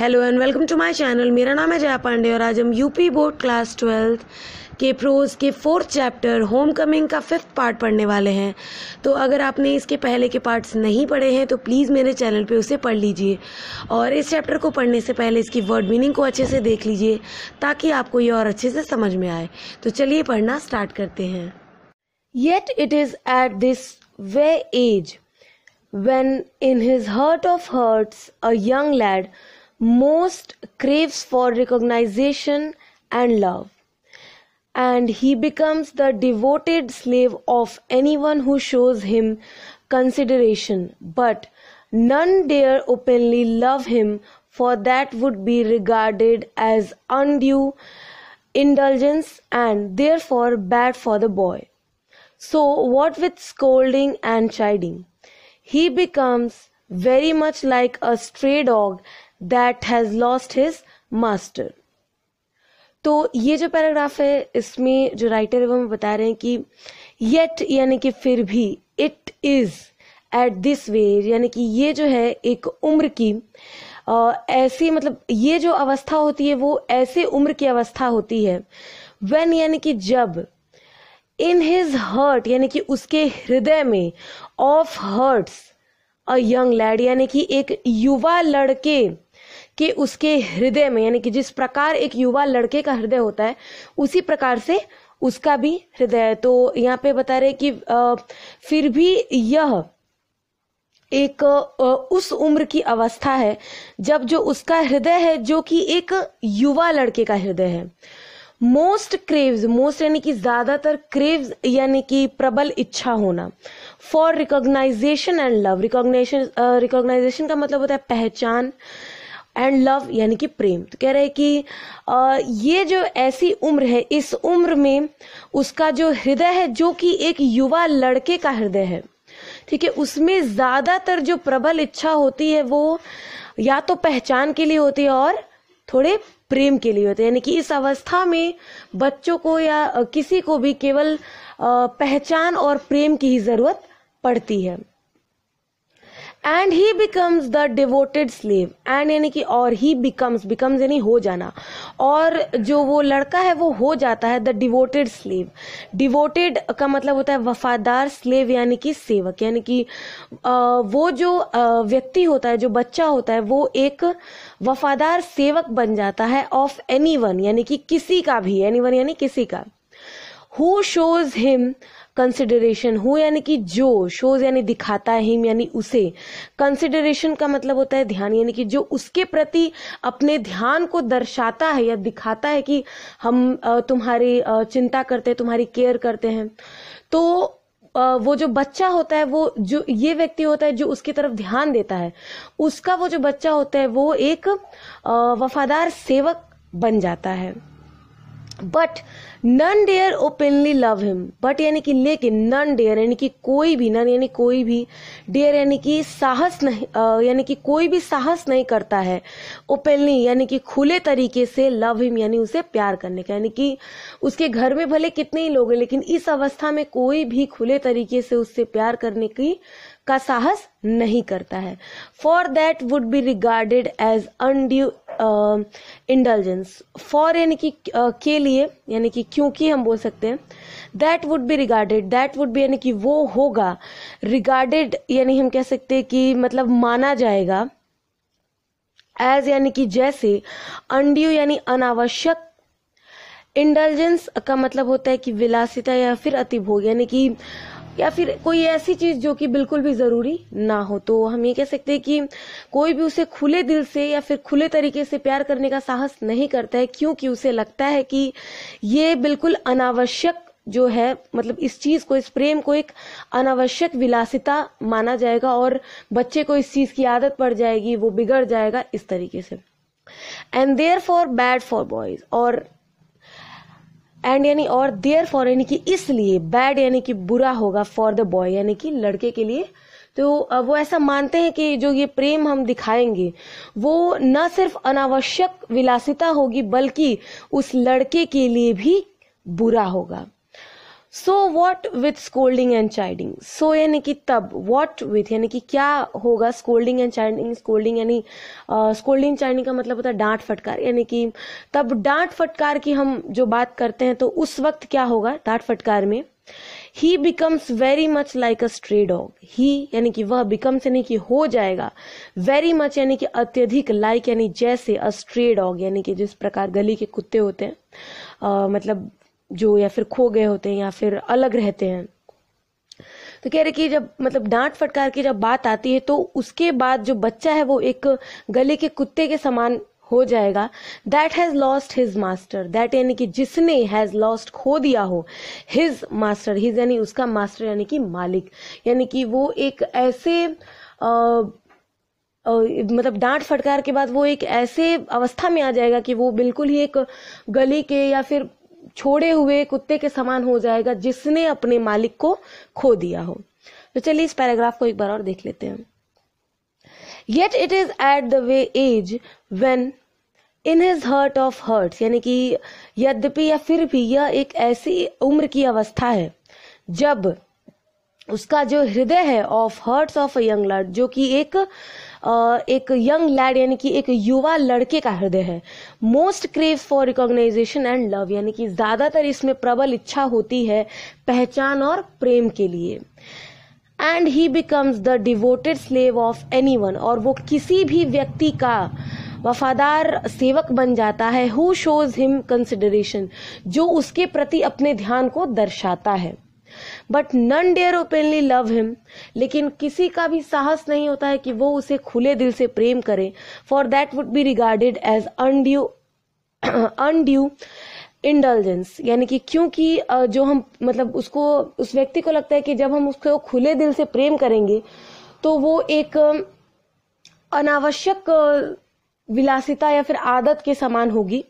Hello and welcome to my channel मेरा नाम है जया पांडे और आज हम यूपी बोर्ड क्लास ट्वेल्थ के प्रोज के फोर्थ चैप्टर होम कमिंग का फिफ्थ पार्ट पढ़ने वाले हैं तो अगर आपने इसके पहले के पार्ट्स नहीं पढ़े हैं तो प्लीज़ मेरे चैनल पे उसे पढ़ लीजिए और इस चैप्टर को पढ़ने से पहले इसकी वर्ड मीनिंग को अच्छे से देख लीजिए ताकि आपको ये और अच्छे से समझ में आए तो चलिए पढ़ना स्टार्ट करते हैं yet it is at this way age when in his heart of hearts a young most craves for recognition and love. And he becomes the devoted slave of anyone who shows him consideration. But none dare openly love him, for that would be regarded as undue indulgence and therefore bad for the boy. So, what with scolding and chiding? He becomes very much like a stray dog that has lost his master तो ये जो paragraph है इसमें जो writer है वो हमें बता रहे हैं कि येट यानी कि फिर भी it is at this way यानी कि ये जो है एक उम्र की आ, ऐसी मतलब ये जो अवस्था होती है वो ऐसे उम्र की अवस्था होती है वेन यानी कि जब इन हिज हर्ट यानी कि उसके हृदय में of hearts a young lad यानी कि एक युवा लड़के कि उसके हृदय में यानी कि जिस प्रकार एक युवा लड़के का हृदय होता है उसी प्रकार से उसका भी हृदय है तो यहाँ पे बता रहे कि फिर भी यह एक उस उम्र की अवस्था है जब जो उसका हृदय है जो कि एक युवा लड़के का हृदय है मोस्ट क्रेव्स मोस्ट यानी कि ज्यादातर क्रेव्स यानी कि प्रबल इच्छा होना for recognition and love recognition recognition का मतलब होता है पहचान एंड लव यानी कि प्रेम तो कह रहे हैं कि आ, ये जो ऐसी उम्र है इस उम्र में उसका जो हृदय है जो कि एक युवा लड़के का हृदय है ठीक है उसमें ज़्यादातर जो प्रबल इच्छा होती है वो या तो पहचान के लिए होती है और थोड़े प्रेम के लिए होते हैं यानी कि इस अवस्था में बच्चों को या किसी को भी केवल पहचान और प्रेम की ही ज़रूरत पड़ती है and he becomes the devoted slave and यानी कि और ही बिकम्स बिकम्स यानी हो जाना और जो वो लड़का है वो हो जाता है द डिवोटेड स्लेव डिवोटेड का मतलब होता है वफादार स्लेव यानी कि सेवक यानी कि वो जो व्यक्ति होता है जो बच्चा होता है वो एक वफादार सेवक बन जाता है ऑफ एनी वन यानी कि किसी का भी एनी वन यानी किसी का who shows him consideration who यानी कि जो शोज यानी दिखाता है हिम यानी उसे कंसिडरेशन का मतलब होता है ध्यान यानी कि जो उसके प्रति अपने ध्यान को दर्शाता है या दिखाता है कि हम तुम्हारी चिंता करते हैं तुम्हारी केयर करते हैं तो वो जो बच्चा होता है वो जो ये व्यक्ति होता है जो उसकी तरफ ध्यान देता है उसका वो जो बच्चा होता है वो एक वफादार सेवक बन जाता है but none dare openly love him but यानी कि लेकिन नन डेयर यानी कि कोई भी नन यानी कोई भी डेयर यानी कि साहस नहीं यानी कि कोई भी साहस नहीं करता है ओपनली यानी कि खुले तरीके से लव हिम यानी उसे प्यार करने का यानी कि उसके घर में भले कितने ही लोग हैं लेकिन इस अवस्था में कोई भी खुले तरीके से उससे प्यार करने की का साहस नहीं करता है for that would be regarded as undue indulgence for यानी कि के लिए यानी कि क्योंकि हम बोल सकते हैं that would be regarded that would be यानी कि वो होगा रिगार्डेड यानी हम कह सकते हैं कि मतलब माना जाएगा एज यानी कि जैसे अंडियो यानी अनावश्यक इंडलजेंस का मतलब होता है कि विलासिता या फिर अतिभोग यानी कि या फिर कोई ऐसी चीज जो कि बिल्कुल भी जरूरी ना हो तो हम ये कह सकते हैं कि कोई भी उसे खुले दिल से या फिर खुले तरीके से प्यार करने का साहस नहीं करता है क्योंकि उसे लगता है कि ये बिल्कुल अनावश्यक जो है मतलब इस चीज को इस प्रेम को एक अनावश्यक विलासिता माना जाएगा और बच्चे को इस चीज की आदत पड़ जाएगी वो बिगड़ जाएगा इस तरीके से and therefore bad for boys और एंड यानी और देयर फॉर यानी कि इसलिए बैड यानी कि बुरा होगा फॉर द बॉय यानी कि लड़के के लिए तो वो ऐसा मानते हैं कि जो ये प्रेम हम दिखाएंगे वो न सिर्फ अनावश्यक विलासिता होगी बल्कि उस लड़के के लिए भी बुरा होगा so what with scolding and chiding so यानी कि तब वॉट विथ यानी कि क्या होगा स्कोल्डिंग एंड चाइडिंग स्कोल्डिंग यानी स्कोल्डिंग चाइडिंग का मतलब होता है डांट फटकार यानी कि तब डांट फटकार की हम जो बात करते हैं तो उस वक्त क्या होगा डांट फटकार में he becomes very much like a stray dog he यानी कि वह बिकम्स यानी कि हो जाएगा वेरी मच यानी कि अत्यधिक लाइक यानी जैसे अ स्ट्रे डॉग यानी कि जिस प्रकार गली के कुत्ते होते हैं आ, मतलब जो या फिर खो गए होते हैं या फिर अलग रहते हैं तो कह रहे कि जब मतलब डांट फटकार की जब बात आती है तो उसके बाद जो बच्चा है वो एक गले के कुत्ते के समान हो जाएगा that has lost his master that यानी कि जिसने हैज लॉस्ट खो दिया हो हिज मास्टर हिज यानी उसका मास्टर यानी कि मालिक यानी कि वो एक ऐसे आ, मतलब डांट फटकार के बाद वो एक ऐसे अवस्था में आ जाएगा कि वो बिल्कुल ही एक गली के या फिर छोड़े हुए कुत्ते के समान हो जाएगा जिसने अपने मालिक को खो दिया हो तो चलिए इस पैराग्राफ को एक बार और देख लेते हैं yet it is at the way age when in his heart of heart यानी कि यद्यपि या फिर भी यह एक ऐसी उम्र की अवस्था है जब उसका जो हृदय है of hearts of a young lad जो कि एक एक यंग लैड यानी कि एक युवा लड़के का हृदय है most crave for recognition and love यानी कि ज़्यादातर इसमें प्रबल इच्छा होती है पहचान और प्रेम के लिए and he becomes the devoted slave of anyone और वो किसी भी व्यक्ति का वफादार सेवक बन जाता है हु शोज हिम कंसिडरेशन जो उसके प्रति अपने ध्यान को दर्शाता है but none dare openly love him लेकिन किसी का भी साहस नहीं होता है कि वो उसे खुले दिल से प्रेम करे for that would be regarded as undue undue indulgence यानी कि क्योंकि जो हम मतलब उसको उस व्यक्ति को लगता है कि जब हम उसको खुले दिल से प्रेम करेंगे तो वो एक अनावश्यक विलासिता या फिर आदत के समान होगी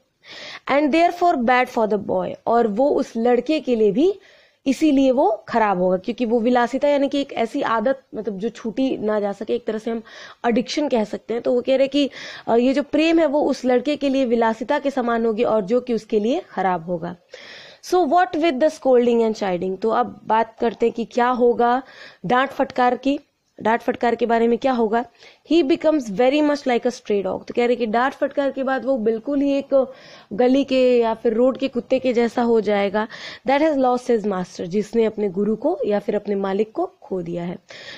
and therefore bad for the boy और वो उस लड़के के लिए भी इसीलिए वो खराब होगा क्योंकि वो विलासिता यानी कि एक ऐसी आदत मतलब जो छूटी ना जा सके एक तरह से हम अडिक्शन कह सकते हैं तो वो कह रहे कि ये जो प्रेम है वो उस लड़के के लिए विलासिता के समान होगी और जो कि उसके लिए खराब होगा so what with the scolding and chiding तो अब बात करते हैं कि क्या होगा डांट फटकार की डांट फटकार के बारे में क्या होगा he becomes very much like a stray dog तो कह रहे कि डांट फटकार के बाद वो बिल्कुल ही एक गली के या फिर रोड के कुत्ते के जैसा हो जाएगा that has lost his master जिसने अपने गुरु को या फिर अपने मालिक को खो दिया है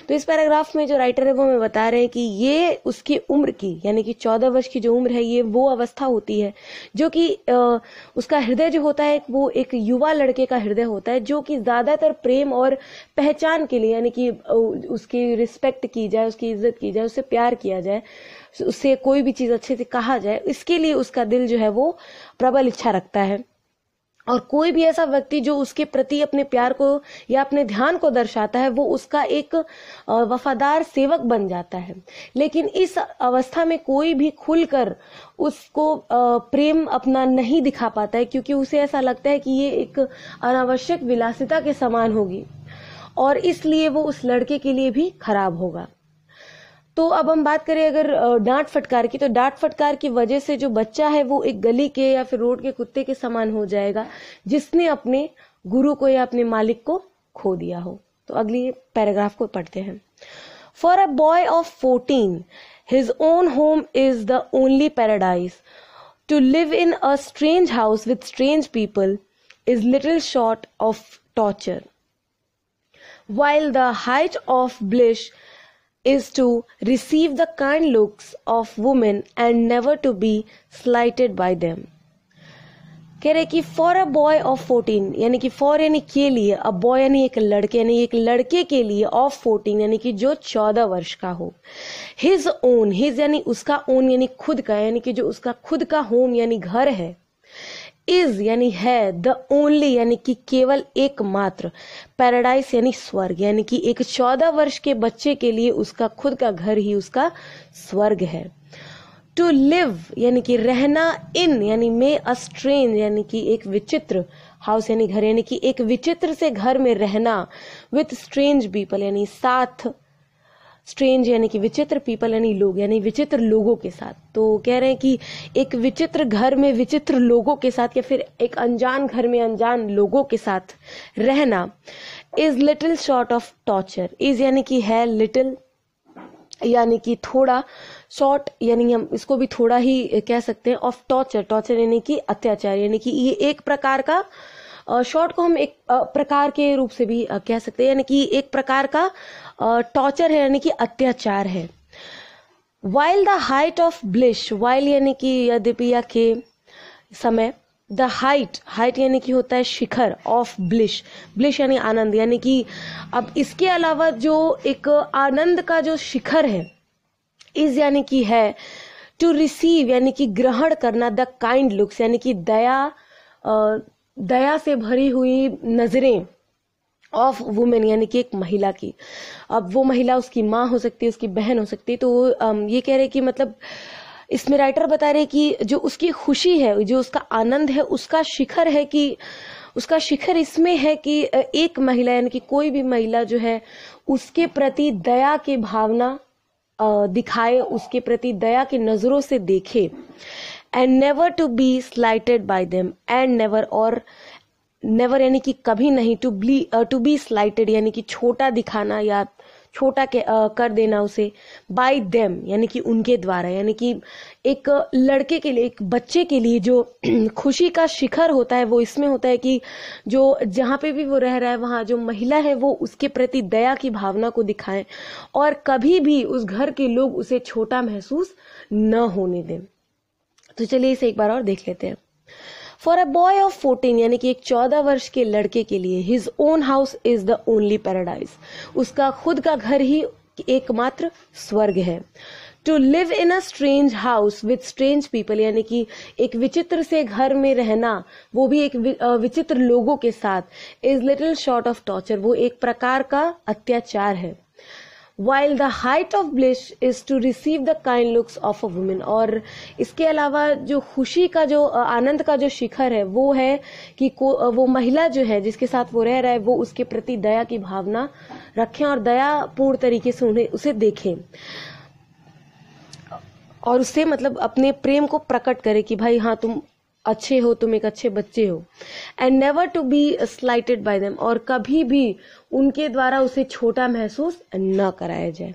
तो इस पैराग्राफ में जो राइटर है वो हमें बता रहे हैं कि ये उसकी उम्र की यानी कि चौदह वर्ष की जो उम्र है ये वो अवस्था होती है जो कि उसका हृदय जो होता है वो एक युवा लड़के का हृदय होता है जो कि ज्यादातर प्रेम और पहचान के लिए यानी कि उसकी रिस्पेक्ट की जाए उसकी इज्जत की जाए उससे प्यार प्यार किया जाए उससे कोई भी चीज़ अच्छे से कहा जाए इसके लिए उसका दिल जो है वो प्रबल इच्छा रखता है और कोई भी ऐसा व्यक्ति जो उसके प्रति अपने प्यार को या अपने ध्यान को दर्शाता है वो उसका एक वफादार सेवक बन जाता है लेकिन इस अवस्था में कोई भी खुलकर उसको प्रेम अपना नहीं दिखा पाता है क्योंकि उसे ऐसा लगता है कि ये एक अनावश्यक विलासिता के समान होगी और इसलिए वो उस लड़के के लिए भी खराब होगा तो अब हम बात करें अगर डांट फटकार की तो डांट फटकार की वजह से जो बच्चा है वो एक गली के या फिर रोड के कुत्ते के समान हो जाएगा जिसने अपने गुरु को या अपने मालिक को खो दिया हो तो अगली पैराग्राफ को पढ़ते हैं for a boy of fourteen his own home is the only paradise to live in a strange house with strange people is little short of torture while the height of bliss is to receive the kind looks of women and never to be slighted by them. कह रहे कि for a boy of fourteen यानी कि for यानी के लिए a boy यानी एक लड़के यानी एक लड़के के लिए ऑफ फोर्टीन यानी कि जो चौदह वर्ष का हो हिज ओन हिज यानी उसका ओन यानी खुद का यानी कि जो उसका खुद का होम यानी घर है इज यानी है द ओनली यानी कि केवल एकमात्र पैराडाइस यानी स्वर्ग यानी कि एक चौदह वर्ष के बच्चे के लिए उसका खुद का घर ही उसका स्वर्ग है टू लिव यानी कि रहना इन यानी मे अ स्ट्रेन यानी कि एक विचित्र हाउस यानी घर यानी कि एक विचित्र से घर में रहना विथ स्ट्रेंज पीपल यानी साथ स्ट्रेंज यानी कि विचित्र पीपल यानी लोग यानी विचित्र लोगों के साथ तो कह रहे हैं कि एक विचित्र घर में विचित्र लोगों के साथ या फिर एक अनजान घर में अनजान लोगों के साथ रहना is little short of torture is यानी कि है लिटिल यानी कि थोड़ा शॉर्ट यानी हम इसको भी थोड़ा ही कह सकते हैं ऑफ टॉर्चर टॉर्चर यानी कि अत्याचार यानी कि ये एक प्रकार का शॉर्ट को हम एक प्रकार के रूप से भी कह सकते हैं यानी कि एक प्रकार का टॉर्चर है यानी कि अत्याचार है while the height of bliss while यानी कि यद्यपि या के समय द हाइट हाइट यानी कि होता है शिखर ऑफ ब्लिश ब्लिश यानी आनंद यानी कि अब इसके अलावा जो एक आनंद का जो शिखर है इज यानी कि है टू रिसीव यानी कि ग्रहण करना द काइंड लुक्स यानी कि दया दया से भरी हुई नज़रें ऑफ वुमेन यानी कि एक महिला की अब वो महिला उसकी माँ हो सकती है उसकी बहन हो सकती है तो वो ये कह रहे कि मतलब इसमें राइटर बता रहे कि जो उसकी खुशी है जो उसका आनंद है उसका शिखर है कि उसका शिखर इसमें है कि एक महिला यानी कि कोई भी महिला जो है उसके प्रति दया की भावना दिखाए उसके प्रति दया की नज़रों से देखे and never to be slighted by them and never और नेवर यानी कि कभी नहीं to be to be slighted यानी कि छोटा दिखाना या छोटा के, uh, कर देना उसे बाय देम यानी कि उनके द्वारा यानी कि एक uh, लड़के के लिए एक बच्चे के लिए जो खुशी का शिखर होता है वो इसमें होता है कि जो जहाँ पे भी वो रह रहा है वहाँ जो महिला है वो उसके प्रति दया की भावना को दिखाएं और कभी भी उस घर के लोग उसे छोटा महसूस न होने दें तो चलिए इसे एक बार और देख लेते हैं for a boy of fourteen यानी कि एक चौदह वर्ष के लड़के के लिए his own house is the only paradise उसका खुद का घर ही एकमात्र स्वर्ग है to live in a strange house with strange people यानी कि एक विचित्र से घर में रहना वो भी एक विचित्र लोगों के साथ is little short of torture वो एक प्रकार का अत्याचार है while the height of bliss is to receive the kind looks of a women और इसके अलावा जो खुशी का जो आनंद का जो शिखर है वो है कि वो महिला जो है जिसके साथ वो रह रहा है वो उसके प्रति दया की भावना रखें और दया पूर्ण तरीके से उन्हें उसे देखें और उससे मतलब अपने प्रेम को प्रकट करे कि भाई हाँ तुम अच्छे हो तुम एक अच्छे बच्चे हो and never to be slighted by them और कभी भी उनके द्वारा उसे छोटा महसूस न कराया जाए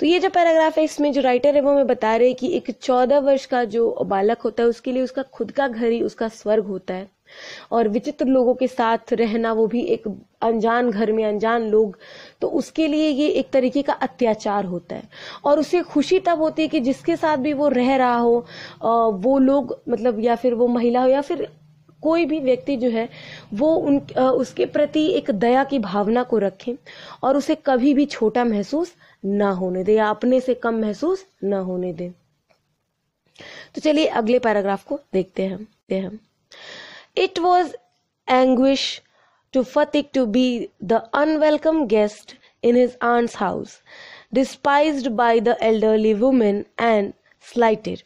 तो ये जो पैराग्राफ है इसमें जो राइटर है वो हमें बता रहे हैं कि एक चौदह वर्ष का जो बालक होता है उसके लिए उसका खुद का घर ही उसका स्वर्ग होता है और विचित्र लोगों के साथ रहना वो भी एक अनजान घर में अनजान लोग तो उसके लिए ये एक तरीके का अत्याचार होता है और उसे खुशी तब होती है कि जिसके साथ भी वो रह रहा हो वो लोग मतलब या फिर वो महिला हो या फिर कोई भी व्यक्ति जो है वो उन उसके प्रति एक दया की भावना को रखें और उसे कभी भी छोटा महसूस ना होने दे या अपने से कम महसूस ना होने दें तो चलिए अगले पैराग्राफ को देखते हैं देखते हैं It was anguish to Fatik to be the unwelcome guest in his aunt's house, despised by the elderly woman and slighted.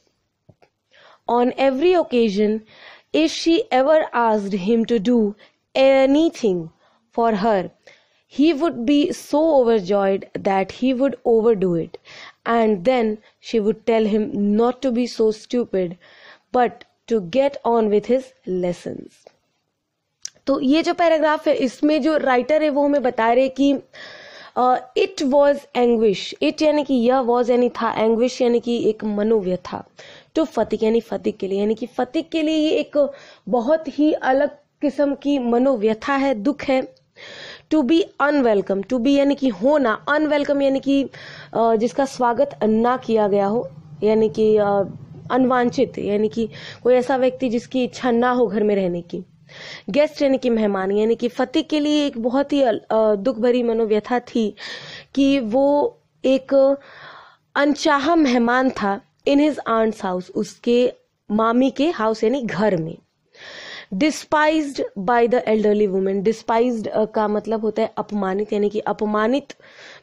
On every occasion, if she ever asked him to do anything for her, he would be so overjoyed that he would overdo it, and then she would tell him not to be so stupid, but to get on with his lesson तो ये जो paragraph है इसमें जो writer है वो हमें बता रहे कि इट वॉज एंग्विश इट यानी कि यह वॉज यानी था एंग्विश यानी कि एक मनोव्यथा टू तो फतिक यानी फतिक के लिए यानी कि फतिक के लिए ये एक बहुत ही अलग किस्म की मनोव्यथा है दुख है to be unwelcome to be यानी कि होना अनवेलकम यानी कि जिसका स्वागत ना किया गया हो यानी कि अनवांछित यानी कि कोई ऐसा व्यक्ति जिसकी इच्छा ना हो घर में रहने की गेस्ट यानी कि मेहमान यानी कि फतेह के लिए एक बहुत ही दुख भरी मनोव्यथा थी कि वो एक अनचाहा मेहमान था इन हिज आंट्स हाउस उसके मामी के हाउस यानी घर में despise by the elderly women despise का मतलब होता है अपमानित यानी कि अपमानित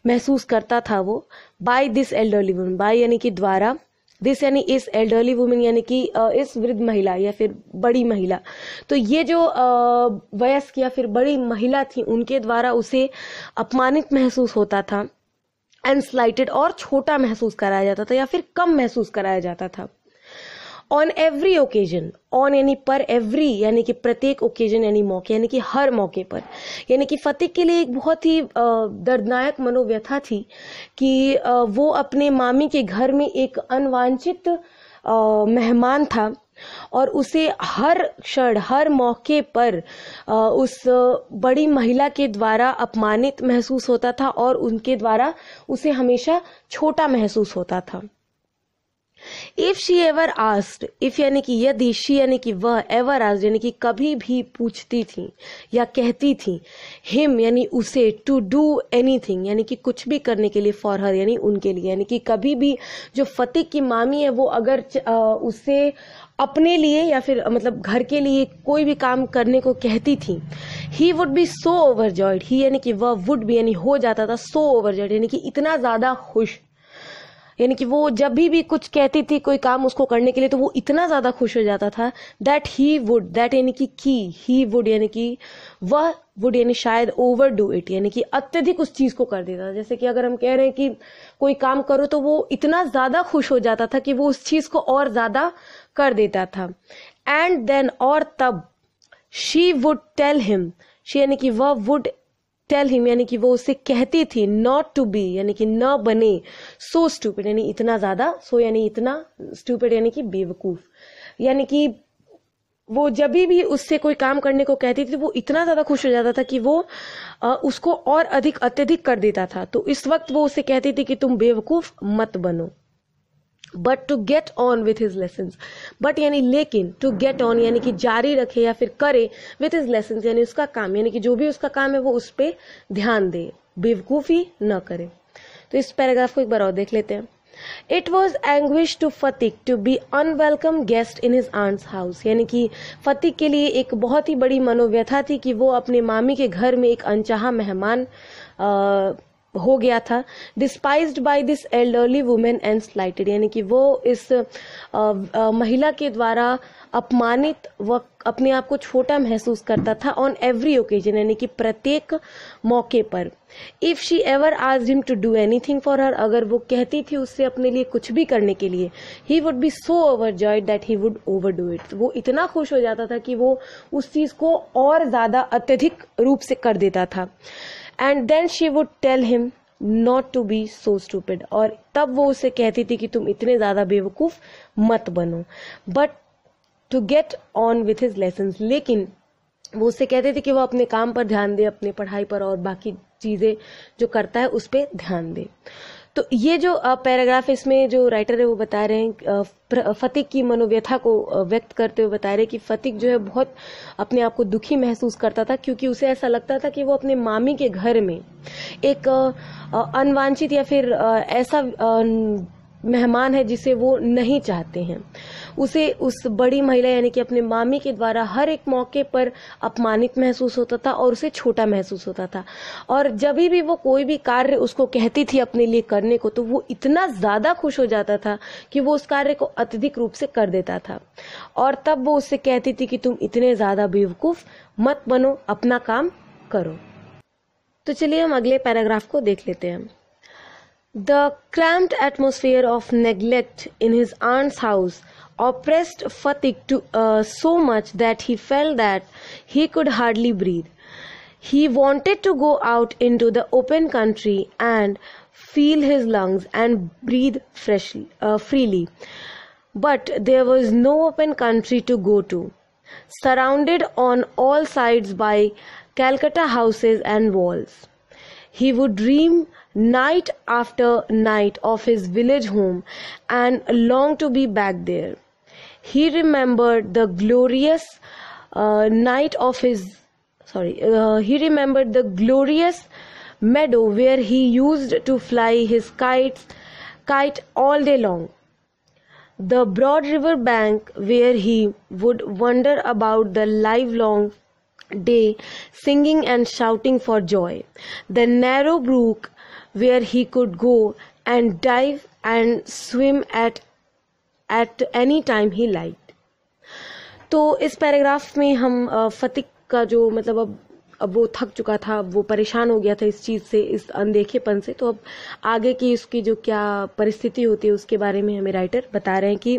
महसूस करता था वो by this elderly women by यानी कि द्वारा दिस यानी इस एल्डरली वुमेन यानी कि इस वृद्ध महिला या फिर बड़ी महिला तो ये जो वयस्क या फिर बड़ी महिला थी उनके द्वारा उसे अपमानित महसूस होता था एंड स्लाइटेड और छोटा महसूस कराया जाता था या फिर कम महसूस कराया जाता था ऑन एवरी ओकेजन ऑन यानी पर एवरी यानी कि प्रत्येक ओकेजन यानी मौके यानी कि हर मौके पर यानी कि फतेह के लिए एक बहुत ही दर्दनायक मनोव्यथा थी कि वो अपने मामी के घर में एक अनवांछित मेहमान था और उसे हर क्षण हर मौके पर उस बड़ी महिला के द्वारा अपमानित महसूस होता था और उनके द्वारा उसे हमेशा छोटा महसूस होता था if she ever asked if यानी कि यदि शी यानी कि वह एवर आस्ट यानी कि कभी भी पूछती थी या कहती थी हिम यानी उसे टू डू एनी थिंग यानी कि कुछ भी करने के लिए फॉर हर यानी उनके लिए यानी कि कभी भी जो फतेह की मामी है वो अगर आ, उसे अपने लिए या फिर मतलब घर के लिए कोई भी काम करने को कहती थी he would be so overjoyed he यानी कि वह वुड भी यानी हो जाता था सो ओवर जॉयड यानी कि इतना ज़्यादा खुश यानी कि वो जब भी भी कुछ कहती थी कोई काम उसको करने के लिए तो वो इतना ज़्यादा खुश हो जाता था दैट ही वुड दैट यानी कि की ही वुड यानी कि वह वुड यानी शायद ओवर डू इट यानी कि अत्यधिक उस चीज़ को कर देता था जैसे कि अगर हम कह रहे हैं कि कोई काम करो तो वो इतना ज़्यादा खुश हो जाता था कि वो उस चीज़ को और ज़्यादा कर देता था एंड देन और तब she would tell him she यानी कि वह वुड टेल हिम यानी कि वो उसे कहती थी नॉट टू बी यानी कि न बने सो स्टूपिड यानी इतना ज्यादा सो यानी इतना स्टूपिड यानी कि बेवकूफ यानी कि वो जब भी उससे कोई काम करने को कहती थी वो इतना ज्यादा खुश हो जाता था कि वो आ, उसको और अधिक अत्यधिक कर देता था तो इस वक्त वो उसे कहती थी कि तुम बेवकूफ मत बनो but to get on with his lesson but यानी लेकिन टू गेट ऑन यानी कि जारी रखे या फिर करे विथ हिज लेसन यानी उसका काम यानी कि जो भी उसका काम है वो उस पर ध्यान दे बेवकूफ़ी न करे तो इस पैराग्राफ को एक बार और देख लेते हैं it was anguish to Phatik to be unwelcome guest in his aunt's house यानी कि फतिक के लिए एक बहुत ही बड़ी मनोव्यथा थी कि वो अपने मामी के घर में एक अनचाहा मेहमान हो गया था despise by this elderly women and slighted यानी कि वो इस आ, आ, महिला के द्वारा अपमानित व अपने आप को छोटा महसूस करता था ऑन एवरी ओकेजन यानी कि प्रत्येक मौके पर इफ़ शी एवर आज him to do anything for her अगर वो कहती थी उससे अपने लिए कुछ भी करने के लिए he would be so overjoyed that he would overdo it वो इतना खुश हो जाता था कि वो उस चीज़ को और ज़्यादा अत्यधिक रूप से कर देता था and then she would tell him not to be so stupid और तब वो उसे कहती थी कि तुम इतने ज़्यादा बेवकूफ़ मत बनो but to get on with his lesson लेकिन वो उससे कहते थे कि वो अपने काम पर ध्यान दे अपने पढ़ाई पर और बाकी चीज़ें जो करता है उस पर ध्यान दे तो ये जो पैराग्राफ इसमें जो राइटर है वो बता रहे हैं फतिक की मनोव्यथा को व्यक्त करते हुए बता रहे हैं कि फतिक जो है बहुत अपने आप को दुखी महसूस करता था क्योंकि उसे ऐसा लगता था कि वो अपने मामी के घर में एक अनवांछित या फिर ऐसा मेहमान है जिसे वो नहीं चाहते हैं उसे उस बड़ी महिला यानी कि अपने मामी के द्वारा हर एक मौके पर अपमानित महसूस होता था और उसे छोटा महसूस होता था और जब भी वो कोई भी कार्य उसको कहती थी अपने लिए करने को तो वो इतना ज़्यादा खुश हो जाता था कि वो उस कार्य को अत्यधिक रूप से कर देता था और तब वो उससे कहती थी कि तुम इतने ज़्यादा बेवकूफ़ मत बनो अपना काम करो तो चलिए हम अगले पैराग्राफ को देख लेते हैं The cramped atmosphere of neglect in his aunt's house oppressed Fatik to, uh, so much that he felt that he could hardly breathe. He wanted to go out into the open country and feel his lungs and breathe freshly, uh, freely. But there was no open country to go to. Surrounded on all sides by Calcutta houses and walls, he would dream night after night of his village home and longed to be back there. He remembered the glorious uh, night of his sorry uh, he remembered the glorious meadow where he used to fly his kites kite all day long the broad river bank where he would wander about the livelong day singing and shouting for joy the narrow brook where he could go and dive and swim at at any time he liked तो इस paragraph में हम फतिक का जो मतलब अब अब वो थक चुका था अब वो परेशान हो गया था इस चीज़ से इस अनदेखेपन से तो अब आगे की उसकी जो क्या परिस्थिति होती है उसके बारे में हमें राइटर बता रहे हैं कि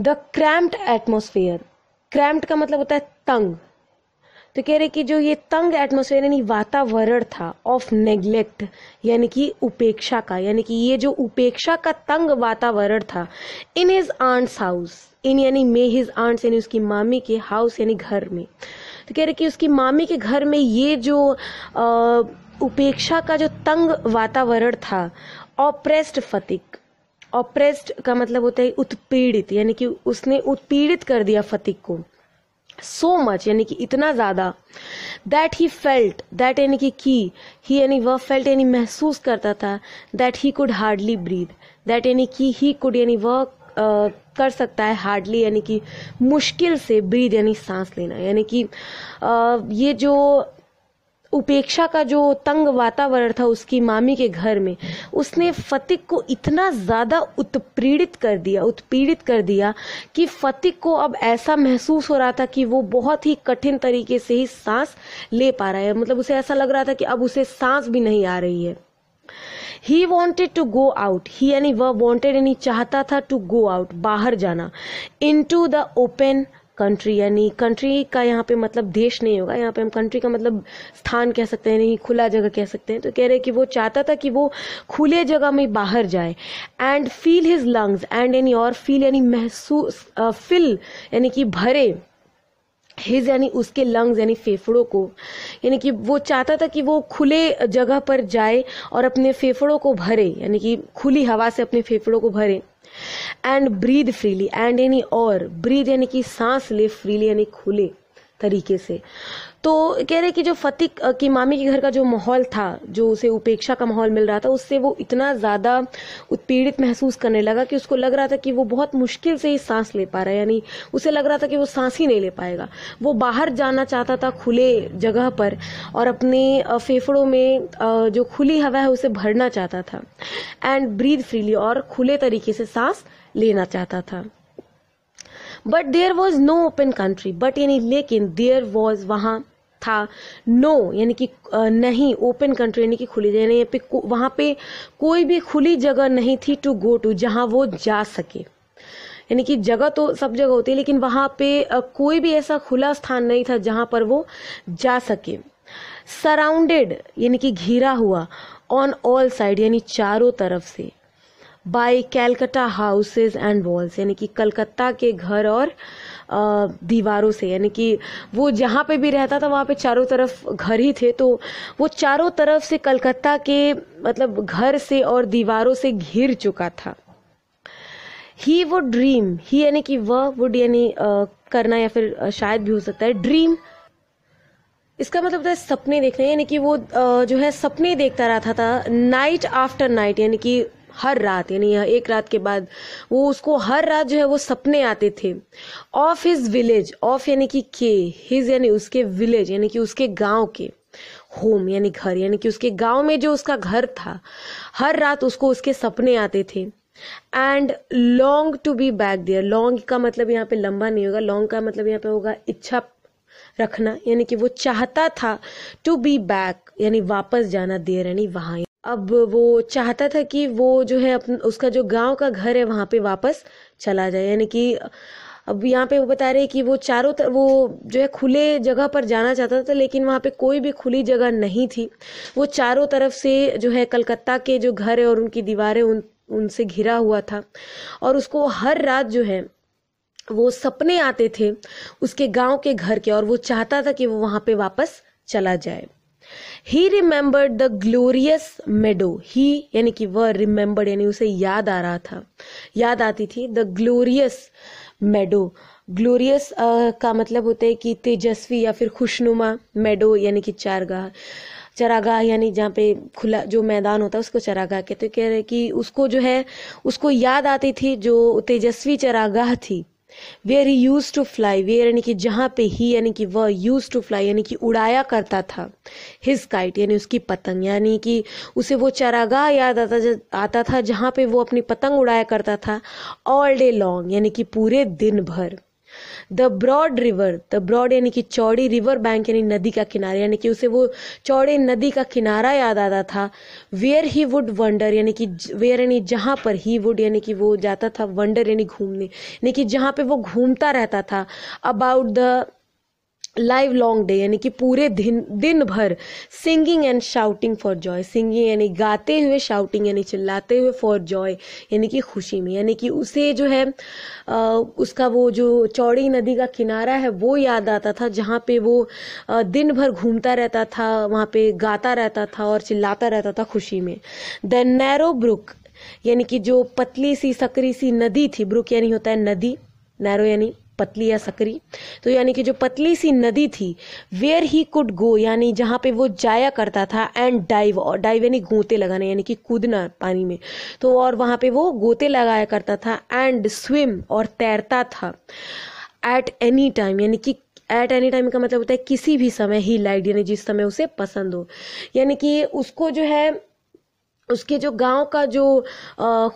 द क्रैम्प्ड एटमोसफियर क्रैम्प्ड का मतलब होता है तंग तो कह रहे कि जो ये तंग एटमोसफेयर यानी वातावरण था ऑफ नेग्लेक्ट यानी कि उपेक्षा का यानी कि ये जो उपेक्षा का तंग वातावरण था in his aunt's house in यानी मे हिज आंट्स यानी उसकी मामी के हाउस यानी घर में तो कह रहे कि उसकी मामी के घर में ये जो आ, उपेक्षा का जो तंग वातावरण था ऑप्रेस्ड फतिक ऑप्रेस्ड का मतलब होता है उत्पीड़ित यानी कि उसने उत्पीड़ित कर दिया फतिक को सो मच यानी कि इतना ज़्यादा दैट ही फेल्ट दैट यानी कि की ही यानी वह फेल्ट यानी महसूस करता था that he could hardly breathe that यानी कि ही कुड यानी वह कर सकता है हार्डली यानी कि मुश्किल से ब्रीद यानी सांस लेना यानी कि ये जो उपेक्षा का जो तंग वातावरण था उसकी मामी के घर में उसने फतिक को इतना ज़्यादा उत्पीड़ित कर दिया उत्पीड़ित कर दिया कि फतिक को अब ऐसा महसूस हो रहा था कि वो बहुत ही कठिन तरीके से ही सांस ले पा रहा है मतलब उसे ऐसा लग रहा था कि अब उसे सांस भी नहीं आ रही है he wanted to go out he यानी वह वॉन्टेड यानी चाहता था टू गो आउट बाहर जाना into the open country यानी कंट्री का यहाँ पे मतलब देश नहीं होगा यहाँ पे हम कंट्री का मतलब स्थान कह सकते हैं नहीं खुला जगह कह सकते हैं तो कह रहे हैं कि वो चाहता था कि वो खुले जगह में बाहर जाए and feel his lungs and यानी और फील यानी महसूस फिल यानी कि भरे हिज यानी उसके लंग्स यानी फेफड़ों को यानी कि वो चाहता था कि वो खुले जगह पर जाए और अपने फेफड़ों को भरे यानी कि खुली हवा से अपने फेफड़ों को भरे एंड ब्रीद फ्रीली एंड यानी और ब्रीद यानी कि सांस ले फ्रीली यानी खुले तरीके से तो कह रहे कि जो फतिक की मामी के घर का जो माहौल था जो उसे उपेक्षा का माहौल मिल रहा था उससे वो इतना ज़्यादा उत्पीड़ित महसूस करने लगा कि उसको लग रहा था कि वो बहुत मुश्किल से ही सांस ले पा रहा है यानी उसे लग रहा था कि वो सांस ही नहीं ले पाएगा वो बाहर जाना चाहता था खुले जगह पर और अपने फेफड़ों में जो खुली हवा है उसे भरना चाहता था एंड ब्रीद फ्रीली और खुले तरीके से सांस लेना चाहता था but there was no open country but यानी लेकिन देयर वॉज वहां था नो यानी कि नहीं ओपन कंट्री यानी कि खुली जगह नहीं पे वहाँ पे कोई भी खुली जगह नहीं थी टू गो टू जहाँ वो जा सके यानी कि जगह तो सब जगह होती है लेकिन वहाँ पे कोई भी ऐसा खुला स्थान नहीं था जहाँ पर वो जा सके सराउंडेड यानी कि घिरा हुआ ऑन ऑल साइड यानी चारों तरफ से by Calcutta houses and walls यानी कि कलकत्ता के घर और दीवारों से यानी कि वो जहाँ पे भी रहता था वहाँ पे चारों तरफ घर ही थे तो वो चारों तरफ से कलकत्ता के मतलब घर से और दीवारों से घिर चुका था ही वो ड्रीम ही यानी कि वह वुड यानी करना या फिर शायद भी हो सकता है ड्रीम इसका मतलब था सपने देखना यानी कि वो जो है सपने देखता रहता था नाइट आफ्टर नाइट यानी कि हर रात यानी एक रात के बाद वो उसको हर रात जो है वो सपने आते थे ऑफ हिज विलेज ऑफ यानी कि के हिज यानी उसके विलेज यानी कि उसके गांव के होम यानी घर यानी कि उसके गांव में जो उसका घर था हर रात उसको उसके सपने आते थे and long to be back there long का मतलब यहाँ पे लंबा नहीं होगा लॉन्ग का मतलब यहाँ पे होगा इच्छा रखना यानी कि वो चाहता था टू बी बैक यानी वापस जाना देर यानी वहाँ अब वो चाहता था कि वो जो है अपन उसका जो गांव का घर है वहाँ पे वापस चला जाए यानी कि अब यहाँ पे वो बता रहे कि वो चारों तरफ वो जो है खुले जगह पर जाना चाहता था लेकिन वहाँ पे कोई भी खुली जगह नहीं थी वो चारों तरफ से जो है कलकत्ता के जो घर है और उनकी दीवारें उन उनसे घिरा हुआ था और उसको हर रात जो है वो सपने आते थे उसके गांव के घर के और वो चाहता था कि वो वहाँ पे वापस चला जाए he remembered the glorious meadow he यानी कि वह रिमेंबर्ड यानी उसे याद आ रहा था याद आती थी द ग्लोरियस मेडो ग्लोरियस का मतलब होता है कि तेजस्वी या फिर खुशनुमा मेडो यानी कि चारगाह चरागाह यानी जहाँ पे खुला जो मैदान होता है उसको चरागाह कहते कह रहे कि उसको जो है उसको याद आती थी जो तेजस्वी चरागाह थी where he used to fly where यानी कि जहाँ पे ही यानी कि वह यूज टू फ्लाई यानी कि उड़ाया करता था हिज काइट यानी उसकी पतंग यानी कि उसे वो चरागाह याद आता आता था जहाँ पे वो अपनी पतंग उड़ाया करता था ऑल डे लॉन्ग यानी कि पूरे दिन भर the broad river the broad यानी कि चौड़ी रिवर बैंक यानी नदी का किनारा यानी कि उसे वो चौड़े नदी का किनारा याद आता था वेयर ही वुड वंडर यानी कि वेयर यानी जहाँ पर ही वुड यानी कि वो जाता था वंडर यानी घूमने यानी कि जहाँ पे वो घूमता रहता था about the livelong day यानी कि पूरे दिन दिन भर singing and shouting for joy singing यानी गाते हुए शाउटिंग यानी चिल्लाते हुए फॉर जॉय यानी कि खुशी में यानी कि उसे जो है आ, उसका वो जो चौड़ी नदी का किनारा है वो याद आता था जहाँ पे वो आ, दिन भर घूमता रहता था वहाँ पे गाता रहता था और चिल्लाता रहता था खुशी में द नैरो ब्रुक यानी कि जो पतली सी सकरी सी नदी थी ब्रुक यानी होता है नदी नैरो यानी पतली या सकरी तो यानी कि जो पतली सी नदी थी वेयर ही कुड गो यानी जहाँ पे वो जाया करता था एंड डाइव और डाइव यानी गोते लगाना यानी कि कूदना पानी में तो और वहाँ पे वो गोते लगाया करता था एंड स्विम और तैरता था एट एनी टाइम यानी कि एट एनी टाइम का मतलब होता है किसी भी समय ही लाइट यानी जिस समय उसे पसंद हो यानी कि उसको जो है उसके जो गांव का जो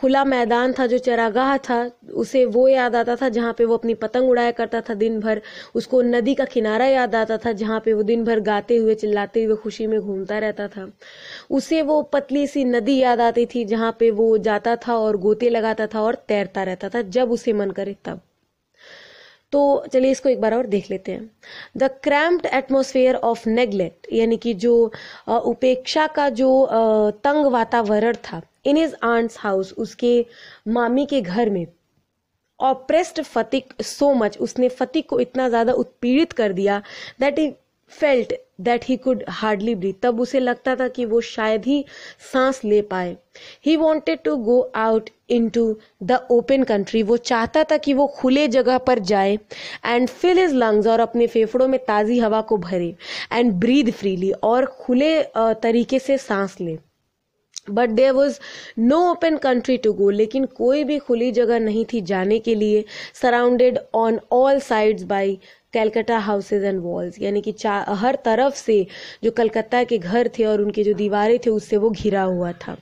खुला मैदान था जो चरागाह था उसे वो याद आता था जहाँ पे वो अपनी पतंग उड़ाया करता था दिन भर उसको नदी का किनारा याद आता था जहाँ पे वो दिन भर गाते हुए चिल्लाते हुए खुशी में घूमता रहता था उसे वो पतली सी नदी याद आती थी जहाँ पे वो जाता था और गोते लगाता था और तैरता रहता था जब उसे मन करे तब तो चलिए इसको एक बार और देख लेते हैं the cramped atmosphere of neglect यानी कि जो उपेक्षा का जो तंग वातावरण था इन हिज आंट्स हाउस उसके मामी के घर में ऑप्रेस्ड फतिक सो मच उसने फतिक को इतना ज़्यादा उत्पीड़ित कर दिया that he felt that he could hardly breathe तब उसे लगता था कि वो शायद ही सांस ले पाए he wanted to go out into the open country वो चाहता था कि वो खुले जगह पर जाए एंड फिल इज लंग्स और अपने फेफड़ों में ताज़ी हवा को भरे एंड ब्रीद फ्रीली और खुले तरीके से सांस ले but there was no open country to go लेकिन कोई भी खुली जगह नहीं थी जाने के लिए surrounded on all sides by Calcutta houses and walls यानी कि हर तरफ से जो कलकत्ता के घर थे और उनके जो दीवारें थे उससे वो घिरा हुआ था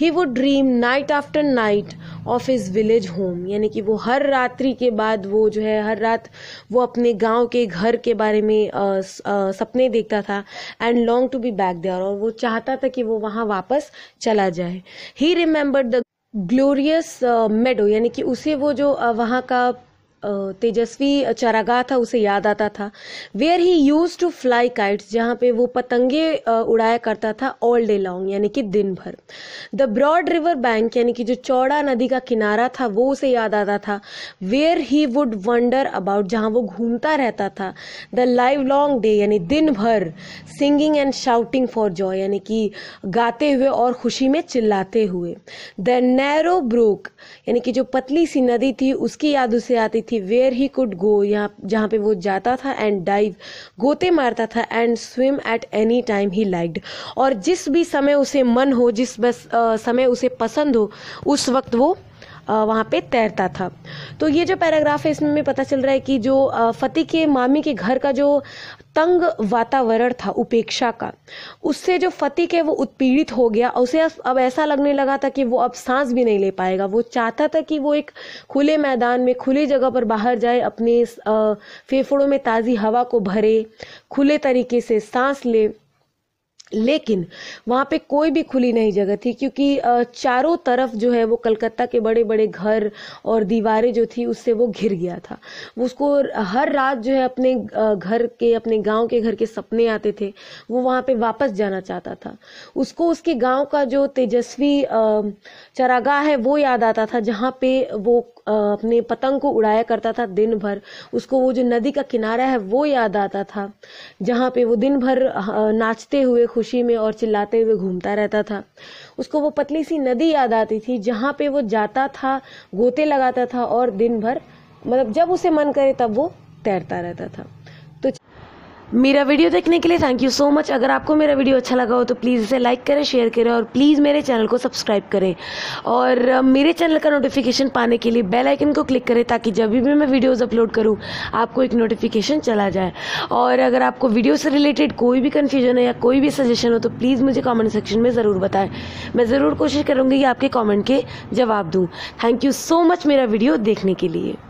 he would dream night after night of his village home यानी कि वो हर रात्रि के बाद वो जो है हर रात वो अपने गांव के घर के बारे में आ, आ, सपने देखता था and long to be back there और वो चाहता था कि वो वहाँ वापस चला जाए he remember the glorious meadow यानी कि उसे वो जो वहाँ का तेजस्वी चरागाह था उसे याद आता था where he used to fly kites जहाँ पे वो पतंगे उड़ाया करता था ऑल डे लॉन्ग यानी कि दिन भर द ब्रॉड रिवर बैंक यानी कि जो चौड़ा नदी का किनारा था वो उसे याद आता था where he would wonder about जहाँ वो घूमता रहता था द लाइव लॉन्ग डे यानी दिन भर singing and shouting for joy यानी कि गाते हुए और खुशी में चिल्लाते हुए द नैरो ब्रूक यानी कि जो पतली सी नदी थी उसकी याद उसे आती थी वेयर ही कुड गो यहाँ जहाँ पे वो जाता था एंड डाइव गोते मारता था and swim at any time he liked और जिस भी समय उसे मन हो जिस बस आ, समय उसे पसंद हो उस वक्त वो वहाँ पे तैरता था तो ये जो पैराग्राफ है इसमें पता चल रहा है कि जो फ़तेह के मामी के घर का जो तंग वातावरण था उपेक्षा का उससे जो फतिक है वो उत्पीड़ित हो गया उसे अब ऐसा लगने लगा था कि वो अब सांस भी नहीं ले पाएगा वो चाहता था कि वो एक खुले मैदान में खुली जगह पर बाहर जाए अपने फेफड़ों में ताज़ी हवा को भरे खुले तरीके से सांस ले लेकिन वहाँ पे कोई भी खुली नहीं जगह थी क्योंकि चारों तरफ जो है वो कलकत्ता के बड़े बड़े घर और दीवारें जो थी उससे वो घिर गया था उसको हर रात जो है अपने घर के अपने गांव के घर के सपने आते थे वो वहाँ पे वापस जाना चाहता था उसको उसके गांव का जो तेजस्वी चरागाह है वो याद आता था जहाँ पे वो अपने पतंग को उड़ाया करता था दिन भर उसको वो जो नदी का किनारा है वो याद आता था जहाँ पे वो दिन भर नाचते हुए खुशी में और चिल्लाते हुए घूमता रहता था उसको वो पतली सी नदी याद आती थी जहाँ पे वो जाता था गोते लगाता था और दिन भर मतलब जब उसे मन करे तब वो तैरता रहता था मेरा वीडियो देखने के लिए थैंक यू सो मच अगर आपको मेरा वीडियो अच्छा लगा हो तो प्लीज़ इसे लाइक करें शेयर करें और प्लीज़ मेरे चैनल को सब्सक्राइब करें और मेरे चैनल का नोटिफिकेशन पाने के लिए बेल आइकन को क्लिक करें ताकि जब भी मैं वीडियोस अपलोड करूं आपको एक नोटिफिकेशन चला जाए और अगर आपको वीडियो से रिलेटेड कोई भी कन्फ्यूजन है या कोई भी सजेशन हो तो प्लीज़ मुझे कॉमेंट सेक्शन में ज़रूर बताएँ मैं ज़रूर कोशिश करूँगी कि आपके कॉमेंट के जवाब दूँ थैंक यू सो मच मेरा वीडियो देखने के लिए